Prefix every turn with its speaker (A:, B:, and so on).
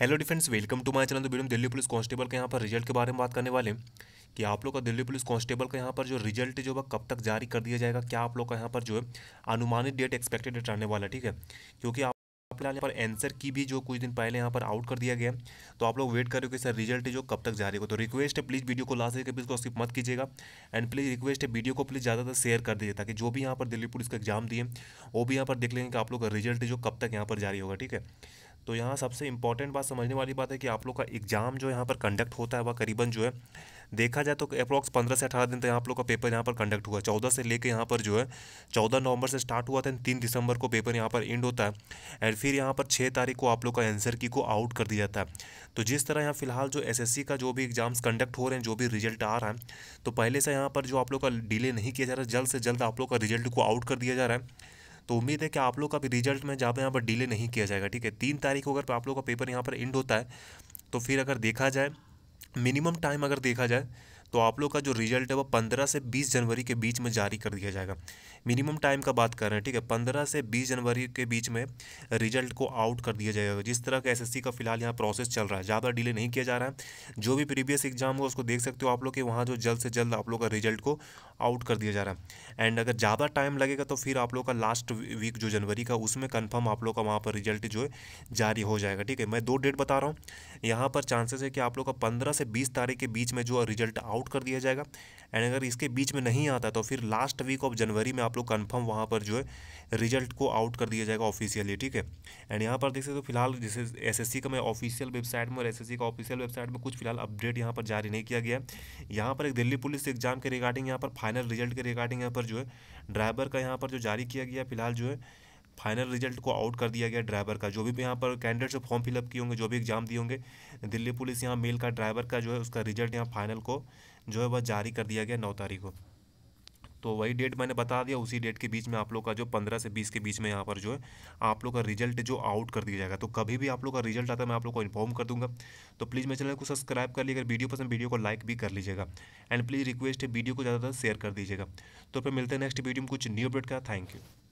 A: hello defence welcome to my channel तो video में Delhi police constable के यहाँ पर रिजल्ट के बारे में बात करने वाले हैं कि आप लोग का दिल्ली पुलिस कांस्टेबल का यहाँ पर जो रिजल्ट जो है कब तक जारी कर दिया जाएगा क्या आप लोग का यहाँ पर जो है अनुमानित डेट एक्सपेक्टेड डेट आने वाला ठीक है क्योंकि आप यहाँ पर एंसर की भी जो कुछ दिन पहले यहाँ पर आउट कर दिया गया तो आप लोग वेट हो कि सर रिजल्ट जो कब तक जारी हो तो रिक्वेस्ट है प्लीज़ वीडियो को लास्ट प्लीज़ इसको स्किप मत कीजिएगा एंड प्लीज़ रिक्वेस्ट है वीडियो को प्लीज़ ज़्यादातर शेयर कर दीजिए ताकि जो भी यहाँ पर दिल्ली पुलिस का एग्जाम दिए वो भी यहाँ पर देख लेंगे कि आप लोग का रिजल्ट जो कब तक यहाँ पर जारी होगा ठीक है तो यहाँ सबसे इम्पॉर्टेंट बात समझने वाली बात है कि आप लोग का एग्ज़ाम जो यहाँ पर कंडक्ट होता है वह करीबन जो है देखा जाए तो अप्रॉक्स पंद्रह से अठारह दिन तक आप लोग का पेपर यहाँ पर कंडक्ट हुआ चौदह से लेकर यहाँ पर जो है चौदह नवंबर से स्टार्ट हुआ था तीन दिसंबर को पेपर यहाँ पर एंड होता है एंड फिर यहाँ पर छः तारीख को आप लोग का आंसर की को आउट कर दिया जाता है तो जिस तरह यहाँ फिलहाल जो एस का जो भी एग्जाम्स कंडक्ट हो रहे हैं जो भी रिजल्ट आ रहा है तो पहले से यहाँ पर जो आप लोग का डिले नहीं किया जा रहा है जल्द से जल्द आप लोग का रिजल्ट को आउट कर दिया जा रहा है तो उम्मीद है कि आप लोग का भी रिजल्ट में जहाँ पर यहाँ पर डिले नहीं किया जाएगा ठीक है तीन तारीख को अगर आप लोग का पेपर यहाँ पर एंड होता है तो फिर अगर देखा जाए मिनिमम टाइम अगर देखा जाए तो आप लोग का जो रिजल्ट है वो पंद्रह से बीस जनवरी के बीच में जारी कर दिया जाएगा मिनिमम टाइम का बात कर रहे हैं ठीक है पंद्रह से बीस जनवरी के बीच में रिजल्ट को आउट कर दिया जाएगा जिस तरह का एसएससी का फिलहाल यहाँ प्रोसेस चल रहा है ज़्यादा डिले नहीं किया जा रहा है जो भी प्रीवियस एग्जाम हो उसको देख सकते हो आप लोग के वहाँ जो जल्द से जल्द आप लोग का रिजल्ट को आउट कर दिया जा रहा है एंड अगर ज़्यादा टाइम लगेगा तो फिर आप लोग का लास्ट वीक जो जनवरी का उसमें कन्फर्म आप लोग का वहाँ पर रिजल्ट जो है जारी हो जाएगा ठीक है मैं दो डेट बता रहा हूँ यहाँ पर चांसेस है कि आप लोग का पंद्रह से बीस तारीख के बीच में जो रिजल्ट आउट आउट कर दिया जाएगा एंड अगर इसके बीच में नहीं आता तो फिर लास्ट वीक ऑफ जनवरी में आप लोग कन्फर्म वहाँ पर जो है रिजल्ट को आउट कर दिया जाएगा ऑफिशियली ठीक है एंड यहाँ पर देख सकते हो तो फिलहाल जैसे एसएससी का मैं ऑफिशियल वेबसाइट में और एसएससी का ऑफिशियल वेबसाइट में कुछ फिलहाल अपडेट यहाँ पर जारी नहीं किया गया है यहाँ पर एक दिल्ली पुलिस एग्जाम के रिगार्डिंग यहाँ पर फाइनल रिजल्ट के रिगार्डिंग यहाँ पर जो है ड्राइवर का यहाँ पर जो जारी किया गया फिलहाल जो है फाइनल रिजल्ट को आउट कर दिया गया ड्राइवर का जो भी यहाँ पर कैंडिडेट्स फॉर्म फिलअप किए होंगे जो भी एग्जाम दिए होंगे दिल्ली पुलिस यहाँ मेल का ड्राइवर का जो है उसका रिजल्ट यहाँ फाइनल को जो है वह जारी कर दिया गया नौ तारीख को तो वही डेट मैंने बता दिया उसी डेट के बीच में आप लोग का जो पंद्रह से बीस के बीच में यहाँ पर जो है आप लोग का रिजल्ट जो आउट कर दिया जाएगा तो कभी भी आप लोग का रिजल्ट आता है मैं आप लोग को इन्फॉर्म कर दूंगा तो प्लीज़ मेरे चैनल को सब्सक्राइब कर लीजिएगा वीडियो पसंद वीडियो को लाइक भी कर लीजिएगा एंड प्लीज़ रिक्वेस्ट है वीडियो को ज़्यादा शेयर कर दीजिएगा तो फिर मिलते हैं नेक्स्ट वीडियो में कुछ न्यू अपडेट का थैंक यू